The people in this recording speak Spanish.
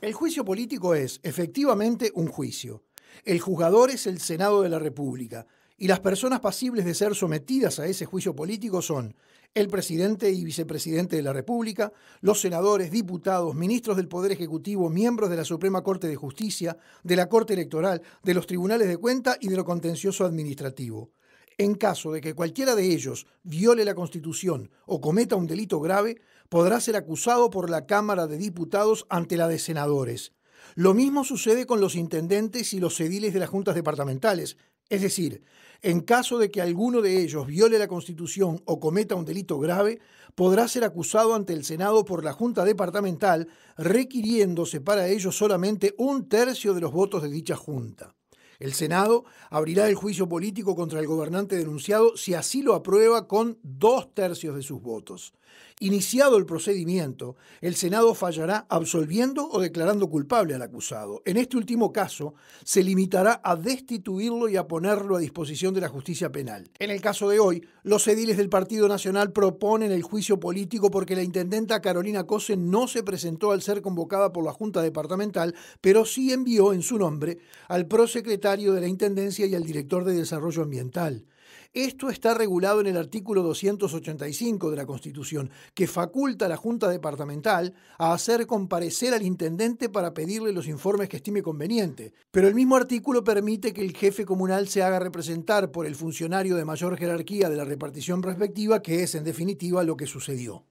El juicio político es, efectivamente, un juicio. El juzgador es el Senado de la República y las personas pasibles de ser sometidas a ese juicio político son el presidente y vicepresidente de la República, los senadores, diputados, ministros del Poder Ejecutivo, miembros de la Suprema Corte de Justicia, de la Corte Electoral, de los tribunales de cuenta y de lo contencioso administrativo. En caso de que cualquiera de ellos viole la Constitución o cometa un delito grave, podrá ser acusado por la Cámara de Diputados ante la de senadores. Lo mismo sucede con los intendentes y los ediles de las juntas departamentales. Es decir, en caso de que alguno de ellos viole la Constitución o cometa un delito grave, podrá ser acusado ante el Senado por la Junta Departamental, requiriéndose para ello solamente un tercio de los votos de dicha Junta. El Senado abrirá el juicio político contra el gobernante denunciado si así lo aprueba con dos tercios de sus votos. Iniciado el procedimiento, el Senado fallará absolviendo o declarando culpable al acusado. En este último caso, se limitará a destituirlo y a ponerlo a disposición de la justicia penal. En el caso de hoy, los ediles del Partido Nacional proponen el juicio político porque la intendenta Carolina Cose no se presentó al ser convocada por la Junta Departamental, pero sí envió en su nombre al prosecretario de la Intendencia y al director de Desarrollo Ambiental. Esto está regulado en el artículo 285 de la Constitución, que faculta a la Junta Departamental a hacer comparecer al intendente para pedirle los informes que estime conveniente. Pero el mismo artículo permite que el jefe comunal se haga representar por el funcionario de mayor jerarquía de la repartición respectiva, que es en definitiva lo que sucedió.